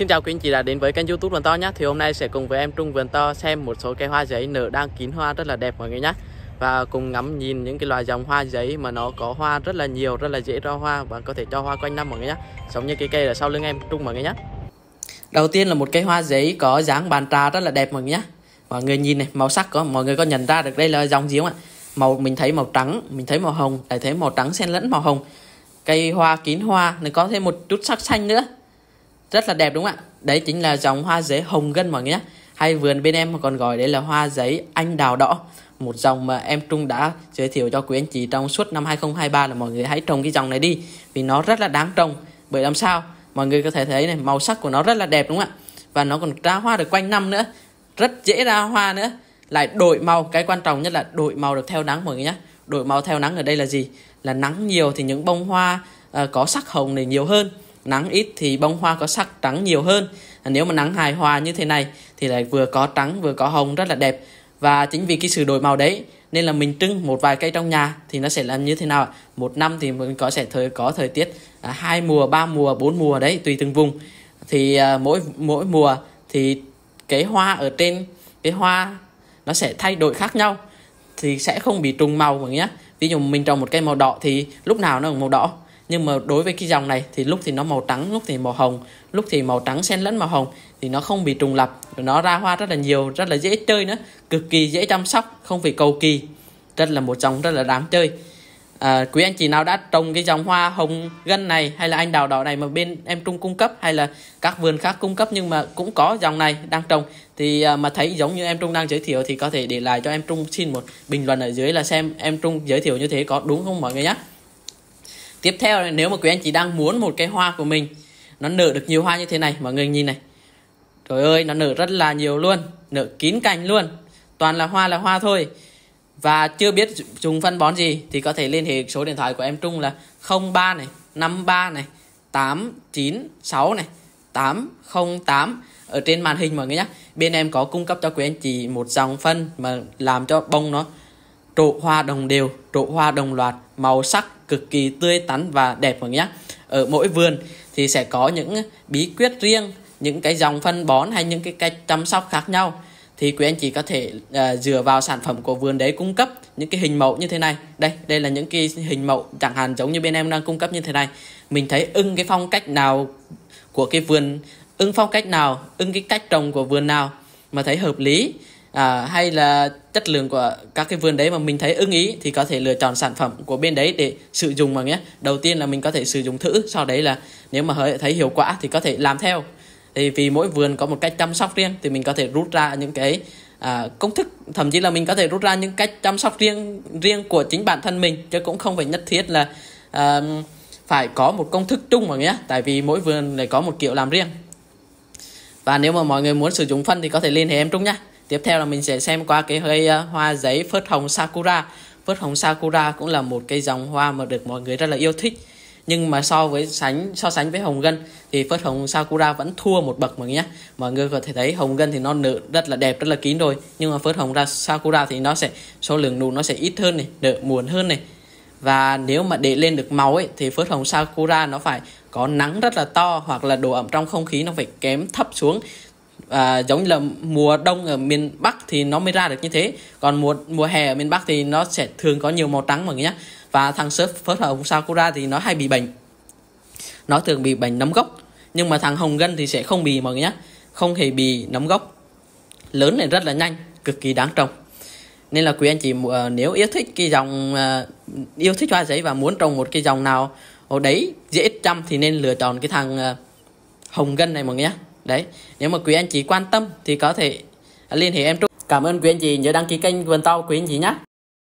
Xin chào quý anh chị đã đến với kênh youtube Vườn To nhé Thì hôm nay sẽ cùng với em Trung Vườn To xem một số cây hoa giấy nở đang kín hoa rất là đẹp mọi người nhé Và cùng ngắm nhìn những cái loài dòng hoa giấy mà nó có hoa rất là nhiều, rất là dễ cho hoa và có thể cho hoa quanh năm mọi người nhé Giống như cái cây ở sau lưng em Trung mọi người nhé Đầu tiên là một cây hoa giấy có dáng bàn trà rất là đẹp mọi người nhé Mọi người nhìn này, màu sắc có, mọi người có nhận ra được đây là dòng gì không ạ Màu mình thấy màu trắng, mình thấy màu hồng, lại thấy màu trắng xen lẫn màu hồng Cây hoa kín hoa, nó có thêm một chút sắc xanh nữa rất là đẹp đúng không ạ đấy chính là dòng hoa giấy hồng gân mọi người nhé hay vườn bên em còn gọi đấy là hoa giấy anh đào đỏ một dòng mà em Trung đã giới thiệu cho quý anh chị trong suốt năm 2023 là mọi người hãy trồng cái dòng này đi vì nó rất là đáng trồng bởi làm sao mọi người có thể thấy này màu sắc của nó rất là đẹp đúng không ạ và nó còn ra hoa được quanh năm nữa rất dễ ra hoa nữa lại đổi màu cái quan trọng nhất là đổi màu được theo nắng mọi người nhé đổi màu theo nắng ở đây là gì là nắng nhiều thì những bông hoa uh, có sắc hồng này nhiều hơn nắng ít thì bông hoa có sắc trắng nhiều hơn à, nếu mà nắng hài hòa như thế này thì lại vừa có trắng vừa có hồng rất là đẹp và chính vì cái sự đổi màu đấy nên là mình trưng một vài cây trong nhà thì nó sẽ làm như thế nào một năm thì mình có sẽ thời có thời tiết à, hai mùa ba mùa bốn mùa đấy tùy từng vùng thì à, mỗi mỗi mùa thì cái hoa ở trên cái hoa nó sẽ thay đổi khác nhau thì sẽ không bị trùng màu mọi nhé ví dụ mình trồng một cây màu đỏ thì lúc nào nó cũng màu đỏ nhưng mà đối với cái dòng này thì lúc thì nó màu trắng lúc thì màu hồng lúc thì màu trắng xen lẫn màu hồng thì nó không bị trùng lập, nó ra hoa rất là nhiều rất là dễ chơi nữa cực kỳ dễ chăm sóc không phải cầu kỳ rất là một dòng rất là đáng chơi à, quý anh chị nào đã trồng cái dòng hoa hồng gân này hay là anh đào đỏ này mà bên em trung cung cấp hay là các vườn khác cung cấp nhưng mà cũng có dòng này đang trồng thì à, mà thấy giống như em trung đang giới thiệu thì có thể để lại cho em trung xin một bình luận ở dưới là xem em trung giới thiệu như thế có đúng không mọi người nhé tiếp theo nếu mà quý anh chị đang muốn một cái hoa của mình nó nở được nhiều hoa như thế này mọi người nhìn này trời ơi nó nở rất là nhiều luôn nở kín cành luôn toàn là hoa là hoa thôi và chưa biết dùng phân bón gì thì có thể liên hệ số điện thoại của em Trung là 03 này 53 này 896 này 808 ở trên màn hình mọi người nhé bên em có cung cấp cho quý anh chị một dòng phân mà làm cho bông nó trụ hoa đồng đều trụ hoa đồng loạt màu sắc cực kỳ tươi tắn và đẹp mọi nhé ở mỗi vườn thì sẽ có những bí quyết riêng những cái dòng phân bón hay những cái cách chăm sóc khác nhau thì quý anh chị có thể uh, dựa vào sản phẩm của vườn đấy cung cấp những cái hình mẫu như thế này đây đây là những cái hình mẫu chẳng hạn giống như bên em đang cung cấp như thế này mình thấy ưng cái phong cách nào của cái vườn ưng phong cách nào ưng cái cách trồng của vườn nào mà thấy hợp lý à, hay là chất lượng của các cái vườn đấy mà mình thấy ưng ý thì có thể lựa chọn sản phẩm của bên đấy để sử dụng mà nhé đầu tiên là mình có thể sử dụng thử sau đấy là nếu mà thấy hiệu quả thì có thể làm theo thì vì mỗi vườn có một cách chăm sóc riêng thì mình có thể rút ra những cái à, công thức thậm chí là mình có thể rút ra những cách chăm sóc riêng riêng của chính bản thân mình chứ cũng không phải nhất thiết là à, phải có một công thức chung mà nhé tại vì mỗi vườn lại có một kiểu làm riêng và nếu mà mọi người muốn sử dụng phân thì có thể liên hệ em Trung nhé tiếp theo là mình sẽ xem qua cái cây uh, ờ, hoa giấy phớt hồng sakura phớt hồng sakura cũng là một cái dòng hoa mà được mọi người rất là yêu thích nhưng mà so với sánh so sánh với hồng gân thì phớt hồng sakura vẫn thua một bậc mọi người nhé mọi người có thể thấy hồng gân thì nó nở rất là đẹp rất là kín rồi nhưng mà phớt hồng ra sakura thì nó sẽ số lượng nụ nó sẽ ít hơn này nở muộn hơn này và nếu mà để lên được màu ấy thì phớt hồng sakura nó phải có nắng rất là to hoặc là độ ẩm trong không khí nó phải kém thấp xuống và giống như là mùa đông ở miền Bắc thì nó mới ra được như thế còn mùa mùa hè ở miền Bắc thì nó sẽ thường có nhiều màu trắng mọi người nhé và thằng sớp phớt ở vùng Sakura thì nó hay bị bệnh nó thường bị bệnh nấm gốc nhưng mà thằng hồng gân thì sẽ không bị mọi người nhé không hề bị nấm gốc lớn này rất là nhanh cực kỳ đáng trồng nên là quý anh chị ờ, nếu yêu thích cái dòng ờ, yêu thích hoa giấy và muốn trồng một cái dòng nào ở đấy dễ chăm thì nên lựa chọn cái thằng ờ, hồng gân này mọi người nhé đấy nếu mà quý anh chị quan tâm thì có thể liên hệ em Trúc cảm ơn quý anh chị nhớ đăng ký kênh vườn tàu quý anh chị nhé